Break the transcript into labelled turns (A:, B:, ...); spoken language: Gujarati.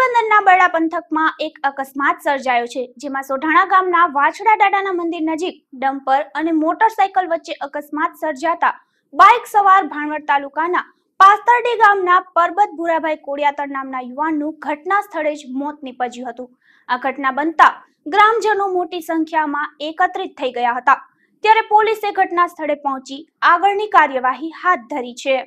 A: પોરબંદરના બરડા પંથકમાં એક અકસ્માત સર્જાયો છે જેમાં સોઢાણા ગામના વાછડા દાડાના મંદિર નજીક ડમ્પર અને મોટરસાયકલ વચ્ચે અકસ્માત સર્જાતા બાઇક સવાર ભાણવડ તાલુકાના પાસ્તરડી ગામના પરબત ભૂરાભાઈ કોડિયાતર નામના યુવાનનું ઘટના સ્થળે જ મોત નીપજ્યું હતું આ ઘટના બનતા ગ્રામજનો મોટી સંખ્યામાં એકત્રિત થઈ ગયા હતા ત્યારે પોલીસે ઘટના સ્થળે પહોંચી આગળની કાર્યવાહી હાથ ધરી છે